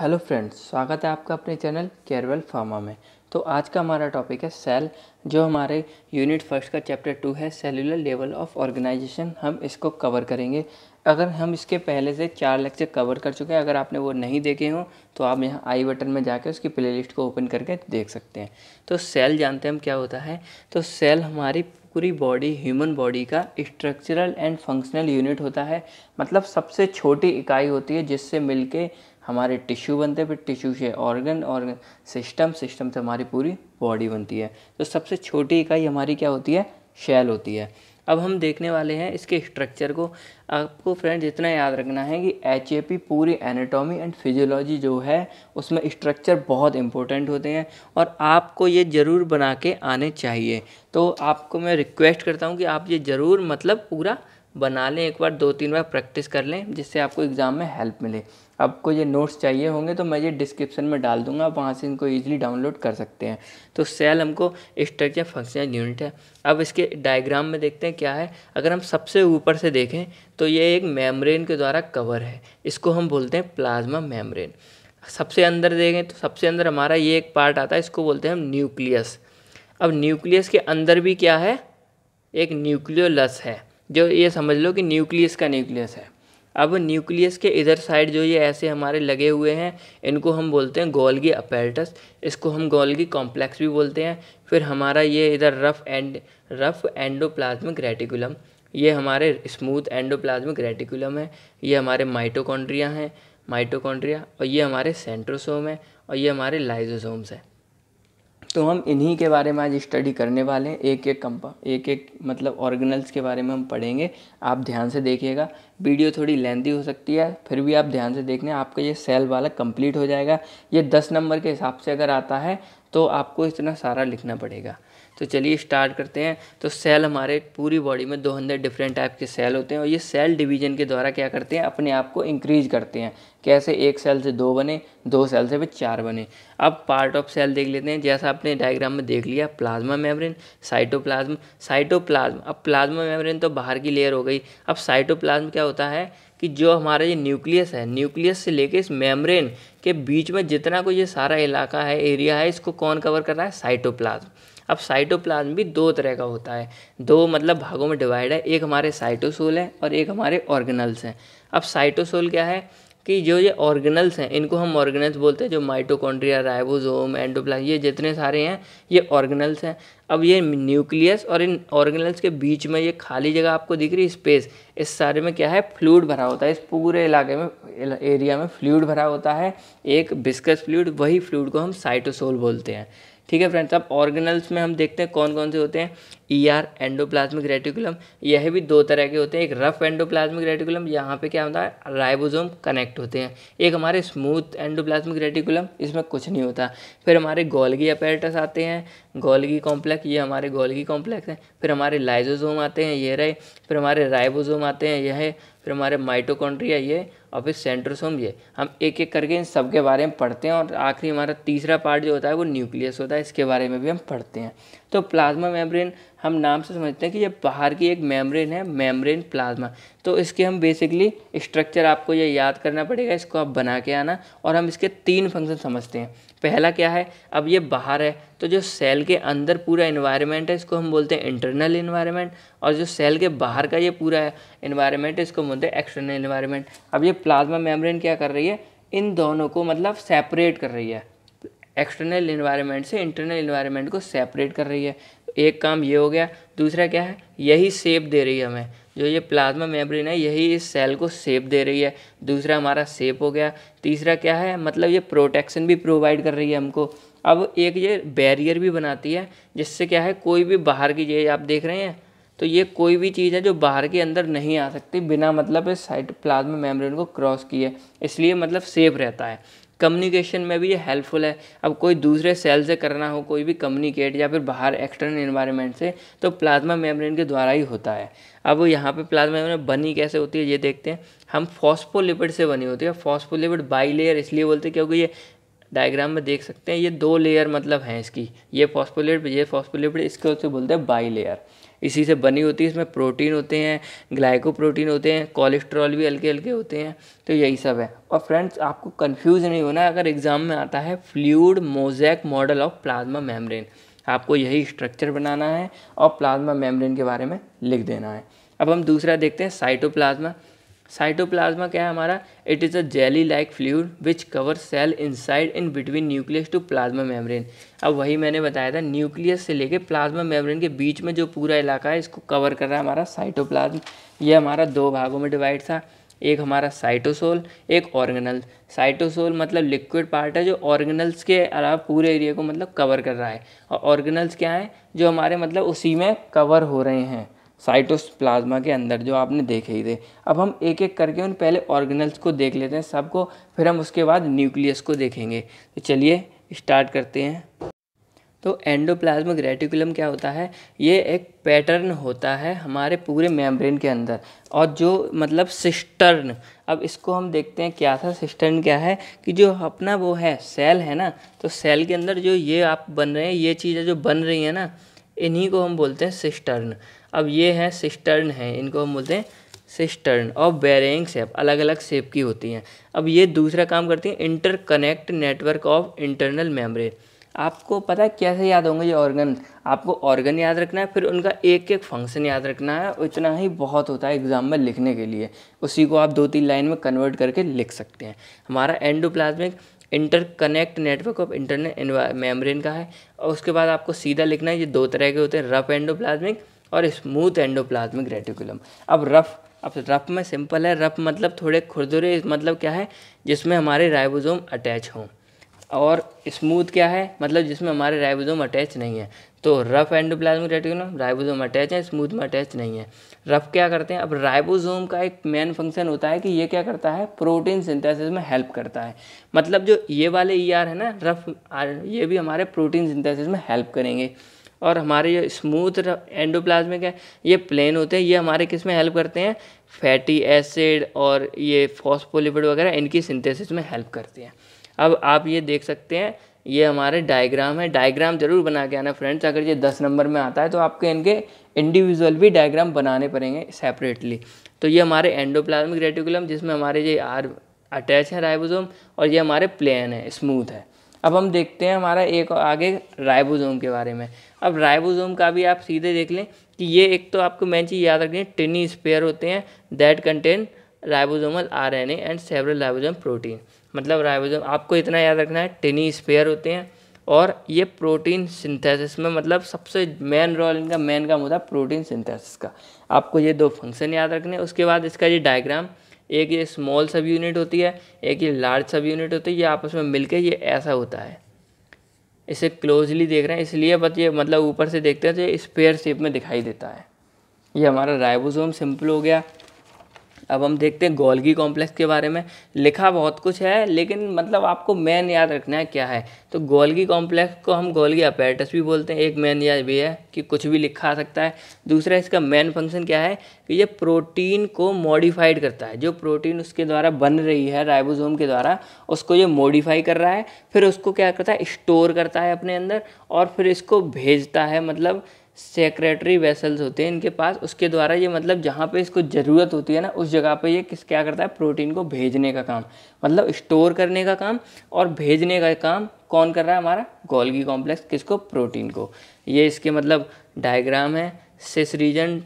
hello friends स्वागत है आपका अपने चैनल केयरवेल फार्मा में तो आज का हमारा टॉपिक है सेल जो हमारे यूनिट फर्स्ट का चैप्टर टू है सेलुलर लेवल ऑफ ऑर्गेनाइजेशन हम इसको कवर करेंगे अगर हम इसके पहले से चार लेक्चर कवर कर चुके हैं अगर आपने वो नहीं देखे हों तो आप यहाँ आई बटन में जाकर उसकी प्लेलिस्ट को ओपन करके देख सकते हैं तो सेल जानते हैं हम क्या होता है तो सेल हमारी पूरी बॉडी ह्यूमन बॉडी का स्ट्रक्चरल एंड फंक्शनल यूनिट होता है मतलब सबसे छोटी इकाई होती है जिससे मिलके हमारे टिश्यू बनते हैं फिर टिश्यू से ऑर्गन ऑर्गन सिस्टम सिस्टम से हमारी पूरी बॉडी बनती है तो सबसे छोटी इकाई हमारी क्या होती है शेल होती है अब हम देखने वाले हैं इसके स्ट्रक्चर को आपको फ्रेंड इतना याद रखना है कि एच ए पी पूरी एनाटॉमी एंड फिजियोलॉजी जो है उसमें स्ट्रक्चर बहुत इंपॉर्टेंट होते हैं और आपको ये ज़रूर बना के आने चाहिए तो आपको मैं रिक्वेस्ट करता हूँ कि आप ये ज़रूर मतलब पूरा बना लें एक बार दो तीन बार प्रैक्टिस कर लें जिससे आपको एग्ज़ाम में हेल्प मिले आपको ये नोट्स चाहिए होंगे तो मैं ये डिस्क्रिप्शन में डाल दूंगा आप वहाँ से इनको ईजिली डाउनलोड कर सकते हैं तो सेल हमको स्ट्रक्चर फंक्शन यूनिट है अब इसके डायग्राम में देखते हैं क्या है अगर हम सबसे ऊपर से देखें तो ये एक मेम्ब्रेन के द्वारा कवर है इसको हम बोलते हैं प्लाज्मा मेम्ब्रेन सबसे अंदर देखें तो सबसे अंदर हमारा ये एक पार्ट आता है इसको बोलते हैं हम न्यूक्लियस अब न्यूक्लियस के अंदर भी क्या है एक न्यूक्लियोलस है जो ये समझ लो कि न्यूक्लियस का न्यूक्लियस है अब न्यूक्लियस के इधर साइड जो ये ऐसे हमारे लगे हुए हैं इनको हम बोलते हैं गोल्गी अपेल्टस इसको हम गोल्गी कॉम्प्लेक्स भी बोलते हैं फिर हमारा ये इधर rough and rough endoplasmic reticulum ये हमारे स्मूथ एंडोप्लाज्मिक रेटिकुलम है ये हमारे माइटोकॉन्ड्रिया हैं माइटोकॉन्ड्रिया और ये हमारे सेंट्रोसोम है और ये हमारे लाइजोसोम्स हैं तो हम इन्हीं के बारे में आज स्टडी करने वाले हैं एक एक कंपा एक एक मतलब ऑर्गनल्स के बारे में हम पढ़ेंगे आप ध्यान से देखिएगा वीडियो थोड़ी लेंदी हो सकती है फिर भी आप ध्यान से देखने आपका ये सेल वाला कंप्लीट हो जाएगा ये दस नंबर के हिसाब से अगर आता है तो आपको इतना सारा लिखना पड़ेगा तो चलिए स्टार्ट करते हैं तो सेल हमारे पूरी बॉडी में दो हंड्रेड डिफरेंट टाइप के सेल होते हैं और ये सेल डिवीजन के द्वारा क्या करते हैं अपने आप को इंक्रीज करते हैं कैसे एक सेल से दो बने दो सेल से फिर चार बने अब पार्ट ऑफ सेल देख लेते हैं जैसा आपने डायग्राम में देख लिया प्लाज्मा मेम्ब्रेन साइटोप्लाज्म साइटोप्लाज्म अब प्लाज्मा मेम्ब्रेन तो बाहर की लेयर हो गई अब साइटोप्लाज्म क्या होता है कि जो हमारा ये न्यूक्लियस है न्यूक्लियस से लेके इस मेम्ब्रेन के बीच में जितना कोई ये सारा इलाका है एरिया है इसको कौन कवर कर रहा है साइटोप्लाज्म अब साइटोप्लाज्म भी दो तरह का होता है दो मतलब भागों में डिवाइड है एक हमारे साइटोसोल है और एक हमारे ऑर्गेनल्स हैं अब साइटोसोल क्या है कि जो ये ऑर्गेनल्स हैं इनको हम ऑर्गेनल्स बोलते हैं जो माइटोकॉन्ड्रिया राइबोसोम एंडोप्लाज्म ये जितने सारे हैं ये ऑर्गेनल्स हैं अब ये न्यूक्लियस और इन ऑर्गेनल्स के बीच में ये खाली जगह आपको दिख रही स्पेस इस सारे में क्या है फ्लूड भरा होता है इस पूरे इलाके में एरिया में फ्लूड भरा होता है एक बिस्कस फ्लूड वही फ्लूड को हम साइटोसोल बोलते हैं ठीक है फ्रेंड्स अब ऑर्गेनल्स में हम देखते हैं कौन कौन से होते हैं ई आर एंडोप्लाज्मिक रेटिकुलम यह भी दो तरह के होते हैं एक रफ एंडोप्लाज्मिक रेटिकुलम यहाँ पे क्या होता है राइबोसोम कनेक्ट होते हैं एक हमारे स्मूथ एंडोप्लाज्मिक रेटिकुलम इसमें कुछ नहीं होता फिर हमारे गोल्गी अपेरेटस आते हैं गोल्गी कॉम्प्लेक्स ये हमारे गोल्गी कॉम्प्लेक्स हैं फिर हमारे लाइजोजोम आते हैं ये रहे फिर हमारे राइबोजोम आते हैं यह है फिर हमारे माइटोकॉन्ड्रिया ये और फिर सेंट्रोसोम ये हम एक एक करके इन सब के बारे में पढ़ते हैं और आखिरी हमारा तीसरा पार्ट जो होता है वो न्यूक्लियस होता है इसके बारे में भी हम पढ़ते हैं तो प्लाज्मा मेम्ब्रेन हम नाम से समझते हैं कि ये बाहर की एक मेम्ब्रेन है मेम्ब्रेन प्लाज्मा तो इसके हम बेसिकली स्ट्रक्चर आपको ये याद करना पड़ेगा इसको आप बना के आना और हम इसके तीन फंक्शन समझते हैं पहला क्या है अब ये बाहर है तो जो सेल के अंदर पूरा इन्वायरमेंट है इसको हम बोलते हैं इंटरनल इन्वायरमेंट और जो सेल के बाहर का ये पूरा इन्वायरमेंट है इसको बोलते हैं एक्सटर्नल इन्वायरमेंट अब ये प्लाज्मा मेम्ब्रेन क्या कर रही है इन दोनों को मतलब सेपरेट कर रही है एक्सटर्नल इन्वायरमेंट से इंटरनल इन्वायरमेंट को सेपरेट कर रही है एक काम ये हो गया दूसरा क्या है यही सेप दे रही है हमें जो ये प्लाज्मा मेम्ब्रेन है यही इस सेल को सेप दे रही है दूसरा हमारा सेप हो गया तीसरा क्या है मतलब ये प्रोटेक्शन भी प्रोवाइड कर रही है हमको अब एक ये बैरियर भी बनाती है जिससे क्या है कोई भी बाहर की चीज़ आप देख रहे हैं तो ये कोई भी चीज़ है जो बाहर के अंदर नहीं आ सकती बिना मतलब इस साइट प्लाज्मा मेम्ब्रेन को क्रॉस किए इसलिए मतलब सेफ रहता है कम्युनिकेशन में भी ये हेल्पफुल है अब कोई दूसरे सेल से करना हो कोई भी कम्युनिकेट या फिर बाहर एक्सटर्नल इन्वायरमेंट से तो प्लाज्मा मेम्ब्रेन के द्वारा ही होता है अब यहाँ पे प्लाज्मा मेम्ब्रेन बनी कैसे होती है ये देखते हैं हम फॉस्फोलिपिड से बनी होती है फॉस्फोलिपिड बाई लेयर इसलिए बोलते हैं क्योंकि ये डायग्राम में देख सकते हैं ये दो लेयर मतलब हैं इसकी ये फॉस्फोलिपिड ये फॉस्फोलिपिड इसके बोलते हैं बाई लेयर इसी से बनी होती है इसमें प्रोटीन होते हैं ग्लाइको प्रोटीन होते हैं कोलेस्ट्रॉल भी हल्के हल्के होते हैं तो यही सब है और फ्रेंड्स आपको कन्फ्यूज़ नहीं होना अगर एग्ज़ाम में आता है fluid mosaic model of plasma membrane आपको यही स्ट्रक्चर बनाना है और प्लाज्मा मेम्ब्रेन के बारे में लिख देना है अब हम दूसरा देखते हैं साइटोप्लाज्मा साइटोप्लाज्मा क्या है हमारा it is a jelly like fluid which cover cell inside in between nucleus to plasma membrane अब वही मैंने बताया था न्यूक्लियस से लेके प्लाज्मा मेम्ब्रेन के बीच में जो पूरा इलाका है इसको कवर कर रहा है हमारा साइटोप्लाज्म ये हमारा दो भागों में डिवाइड था एक हमारा साइटोसोल एक ऑर्गेनल साइटोसोल मतलब लिक्विड पार्ट है जो ऑर्गेनल्स के अलावा पूरे एरिया को मतलब कवर कर रहा है और ऑर्गेनल्स क्या हैं जो हमारे मतलब उसी में कवर हो रहे हैं साइटोप्लाज्मा के अंदर जो आपने देखे ही थे अब हम एक एक करके उन पहले ऑर्गेनल्स को देख लेते हैं सबको फिर हम उसके बाद न्यूक्लियस को देखेंगे तो चलिए स्टार्ट करते हैं तो एंडोप्लाज्मिक रेटिकुलम क्या होता है ये एक पैटर्न होता है हमारे पूरे मेम्ब्रेन के अंदर और जो मतलब सिस्टर्न अब इसको हम देखते हैं क्या था सिस्टर्न क्या है कि जो अपना वो है सेल है ना तो सेल के अंदर जो ये आप बन रहे हैं ये चीज़ें जो बन रही हैं ना इन्हीं को हम बोलते हैं सिस्टर्न अब ये है सिस्टर्न है इनको हम बोलते हैं सिस्टर्न और बैरिंग सेप अलग अलग सेप की होती हैं अब ये दूसरा काम करती हैं interconnect network of internal membrane आपको पता है कैसे याद होंगे ये ऑर्गन आपको ऑर्गन याद रखना है फिर उनका एक एक फंक्शन याद रखना है इतना ही बहुत होता है एग्ज़ाम में लिखने के लिए उसी को आप दो तीन लाइन में कन्वर्ट करके लिख सकते हैं हमारा endoplasmic interconnect network of internet membrane का है और उसके बाद आपको सीधा लिखना है ये दो तरह के होते हैं रफ एंडोप्लाज्मिक और स्मूथ एंडोप्लाज्मिक रेटिकुलम अब रफ अब रफ में सिंपल है रफ मतलब थोड़े खुरदुरे मतलब क्या है जिसमें हमारे राइबोसोम अटैच हों और स्मूथ क्या है मतलब जिसमें हमारे राइबोसोम अटैच नहीं है तो rough endoplasmic reticulum ribosome attach है स्मूथ में अटैच नहीं है रफ क्या करते हैं अब राइबोसोम का एक मेन फंक्शन होता है कि ये क्या करता है प्रोटीन सिंथेसिस में हेल्प करता है मतलब जो ये वाले ई e आर है ना रफ आर ये भी हमारे प्रोटीन सिंथेसिस में हेल्प करेंगे और हमारे जो स्मूथ एंडोप्लाज्मिक है ये प्लेन होते हैं ये हमारे किस में हेल्प करते हैं फैटी एसिड और ये फॉस्फोलिपिड वगैरह इनकी सिंथेसिस में हेल्प करते हैं अब आप ये देख सकते हैं ये हमारे डायग्राम है डायग्राम ज़रूर बना के आना फ्रेंड्स अगर ये दस नंबर में आता है तो आपके इनके इंडिविजुअल भी डायग्राम बनाने पड़ेंगे सेपरेटली तो ये हमारे एंडोप्लाज्मिक रेटिकुलम जिसमें हमारे ये आर अटैच है राइबोसोम और ये हमारे प्लेन है स्मूथ है अब हम देखते हैं हमारा एक आगे राइबोसोम के बारे में अब राइबोसोम का भी आप सीधे देख लें कि ये एक तो आपको मेन चीज़ याद रखनी है टिनी स्पेयर होते हैं that contain ribosomal RNA and several ribosome protein मतलब राइबोसोम आपको इतना याद रखना है टिनी स्पेयर होते हैं और ये प्रोटीन सिंथेसिस में मतलब सबसे मेन रोल इनका मेन काम होता है प्रोटीन सिंथेसिस का आपको ये दो फंक्शन याद रखने हैं उसके बाद इसका ये डायग्राम एक ये स्मॉल सब यूनिट होती है एक ये लार्ज सब यूनिट होती है ये आपस में मिलकर ये ऐसा होता है इसे क्लोजली देख रहे हैं इसलिए बस ये मतलब ऊपर से देखते हैं तो ये स्पेयर शेप में दिखाई देता है ये हमारा राइबोसोम सिंपल हो गया अब हम देखते हैं गोल्गी कॉम्प्लेक्स के बारे में लिखा बहुत कुछ है लेकिन मतलब आपको मेन याद रखना है क्या है तो गोल्गी कॉम्प्लेक्स को हम गोल्गी अपेटस भी बोलते हैं एक मेन याद भी है कि कुछ भी लिखा आ सकता है दूसरा इसका मेन फंक्शन क्या है कि ये प्रोटीन को मॉडिफाइड करता है जो प्रोटीन उसके द्वारा बन रही है राइबोसोम के द्वारा उसको ये मॉडिफाई कर रहा है फिर उसको क्या करता है स्टोर करता है अपने अंदर और फिर इसको भेजता है मतलब सेक्रेटरी वेसल्स होते हैं इनके पास उसके द्वारा ये मतलब जहाँ पे इसको ज़रूरत होती है ना उस जगह पे ये किस क्या करता है प्रोटीन को भेजने का काम मतलब स्टोर करने का काम और भेजने का काम कौन कर रहा है हमारा गोल्गी कॉम्प्लेक्स किसको प्रोटीन को ये इसके मतलब डायग्राम है cis region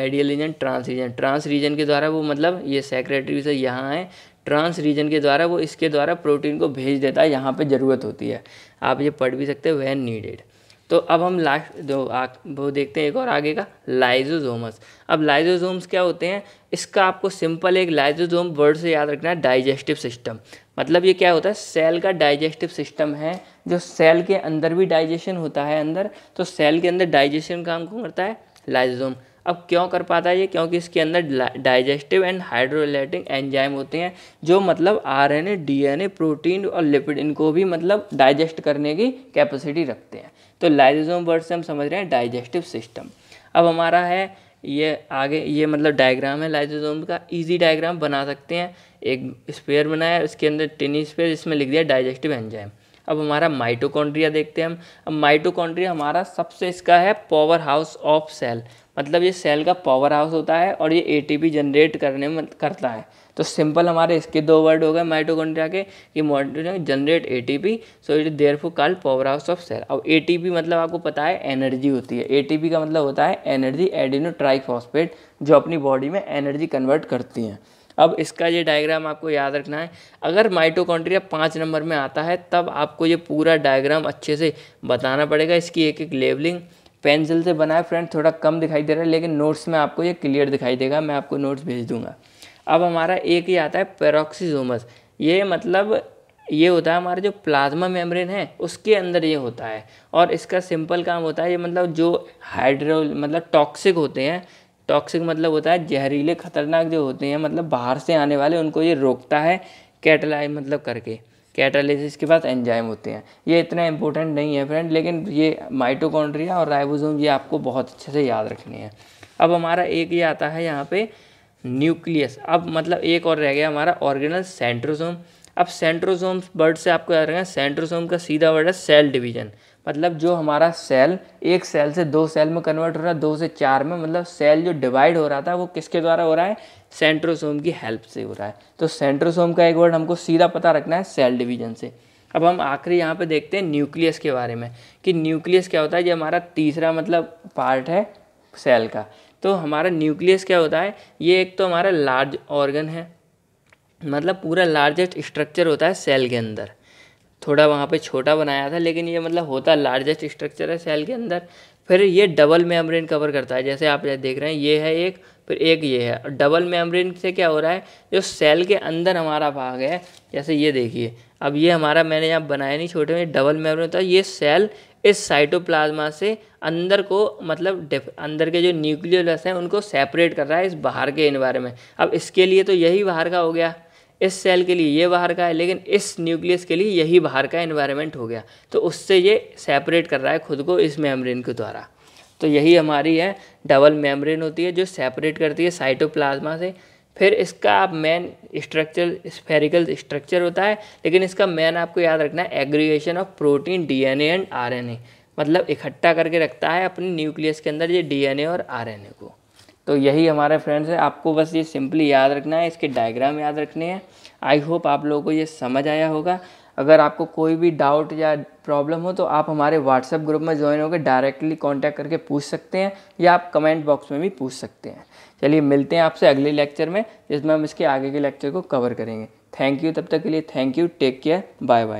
medial region trans region trans region के द्वारा वो मतलब ये सेक्रेटरी से यहाँ आए ट्रांस रीजन के द्वारा वो इसके द्वारा प्रोटीन को भेज देता है यहाँ पर ज़रूरत होती है आप ये पढ़ भी सकते हो वैन नीडेड तो अब हम लास्ट जो आ, वो देखते हैं एक और आगे का लाइजोजोमस अब लाइजोजोम्स क्या होते हैं इसका आपको सिंपल एक लाइजोजोम वर्ड से याद रखना है डाइजेस्टिव सिस्टम मतलब ये क्या होता है सेल का डाइजेस्टिव सिस्टम है जो सेल के अंदर भी डाइजेशन होता है अंदर तो सेल के अंदर डाइजेशन काम करता है लाइजोम अब क्यों कर पाता है ये क्योंकि इसके अंदर डाइजेस्टिव एंड हाइड्रोलाइटिंग एंजाइम होते हैं जो मतलब आरएनए डीएनए प्रोटीन और लिपिड इनको भी मतलब डाइजेस्ट करने की कैपेसिटी रखते हैं तो लाइजोजोम वर्ड से हम समझ रहे हैं डाइजेस्टिव सिस्टम अब हमारा है ये आगे ये मतलब डायग्राम है लाइजोजोम का इजी डायग्राम बना सकते हैं एक स्पेयर बनाया उसके अंदर टिनी स्पेयर जिसमें लिख दिया डाइजेस्टिव एंजाइम अब हमारा माइटोकॉन्ड्रिया देखते हैं हम अब माइटोकॉन्ड्रिया हमारा सबसे इसका है पावर हाउस ऑफ सेल मतलब ये सेल का पावर हाउस होता है और ये एटीपी जनरेट करने में करता है तो सिंपल हमारे इसके दो वर्ड हो गए माइटोकॉन्ड्रिया के कि mitochondria generate ATP so it therefore call power of cell अब एटीपी मतलब आपको पता है एनर्जी होती है एटीपी का मतलब होता है एनर्जी एडिनो ट्राइफॉस्फेट जो अपनी बॉडी में एनर्जी कन्वर्ट करती हैं अब इसका ये डायग्राम आपको याद रखना है अगर माइटोकॉन्ड्रिया पाँच नंबर में आता है तब आपको ये पूरा डायग्राम अच्छे से बताना पड़ेगा इसकी एक एक लेवलिंग पेंसिल से बनाए फ्रेंड थोड़ा कम दिखाई दे रहा है लेकिन नोट्स में आपको ये क्लियर दिखाई देगा मैं आपको नोट्स भेज दूंगा अब हमारा एक ही आता है पेरोक्सीजोमस ये मतलब ये होता है हमारा जो प्लाज्मा मेम्ब्रेन है उसके अंदर ये होता है और इसका सिंपल काम होता है ये मतलब जो हाइड्रो मतलब टॉक्सिक होते हैं टॉक्सिक मतलब होता है जहरीले खतरनाक जो होते हैं मतलब बाहर से आने वाले उनको ये रोकता है कैटलाइज मतलब करके कैटालिसिस के बाद एंजाइम होते हैं ये इतना इंपॉर्टेंट नहीं है फ्रेंड लेकिन ये माइटोकॉन्ड्रिया और राइबोसोम ये आपको बहुत अच्छे से याद रखने हैं अब हमारा एक ये आता है यहाँ पे न्यूक्लियस अब मतलब एक और रह गया हमारा ऑर्गेनल सेंट्रोसोम अब सेंट्रोसोम वर्ड से आपको याद रखना सेंट्रोसोम का सीधा वर्ड है सेल डिवीजन मतलब जो हमारा सेल एक सेल से दो सेल में कन्वर्ट हो रहा है दो से चार में मतलब सेल जो डिवाइड हो रहा था वो किसके द्वारा हो रहा है सेंट्रोसोम की हेल्प से हो रहा है तो सेंट्रोसोम का एक वर्ड हमको सीधा पता रखना है सेल डिवीजन से अब हम आखिरी यहाँ पे देखते हैं न्यूक्लियस के बारे में कि न्यूक्लियस क्या होता है ये हमारा तीसरा मतलब पार्ट है सेल का तो हमारा न्यूक्लियस क्या होता है ये एक तो हमारा लार्ज ऑर्गन है मतलब पूरा लार्जेस्ट स्ट्रक्चर होता है सेल के अंदर थोड़ा वहाँ पे छोटा बनाया था लेकिन ये मतलब होता है लार्जेस्ट स्ट्रक्चर है सेल के अंदर फिर ये डबल मेम्ब्रेन कवर करता है जैसे आप देख रहे हैं ये है एक फिर एक ये है और डबल मेम्ब्रेन से क्या हो रहा है जो सेल के अंदर हमारा भाग है जैसे ये देखिए अब ये हमारा मैंने यहाँ बनाया नहीं छोटे में डबल मेम्ब्रेन होता है ये सेल इस साइटोप्लाज्मा से अंदर को मतलब अंदर के जो न्यूक्लियस हैं उनको सेपरेट कर रहा है इस बाहर के इन्वायरमेंट अब इसके लिए तो यही बाहर का हो गया इस सेल के लिए ये बाहर का है लेकिन इस न्यूक्लियस के लिए यही बाहर का इन्वायरमेंट हो गया तो उससे ये सेपरेट कर रहा है खुद को इस मेम्ब्रेन के द्वारा तो यही हमारी है डबल मेम्ब्रेन होती है जो सेपरेट करती है साइटोप्लाज्मा से फिर इसका आप मेन स्ट्रक्चर स्फेरिकल स्ट्रक्चर होता है लेकिन इसका मेन आपको याद रखना है aggregation of protein DNA and RNA मतलब इकट्ठा करके रखता है अपने न्यूक्लियस के अंदर ये डीएनए और आरएनए को तो यही हमारे फ्रेंड्स है आपको बस ये सिंपली याद रखना है इसके डायग्राम याद रखने हैं आई होप आप लोगों को ये समझ आया होगा अगर आपको कोई भी डाउट या प्रॉब्लम हो तो आप हमारे व्हाट्सएप ग्रुप में ज्वाइन होकर डायरेक्टली कॉन्टैक्ट करके पूछ सकते हैं या आप कमेंट बॉक्स में भी पूछ सकते हैं चलिए मिलते हैं आपसे अगले लेक्चर में जिसमें हम इसके आगे के लेक्चर को कवर करेंगे थैंक यू तब तक के लिए thank you take care bye bye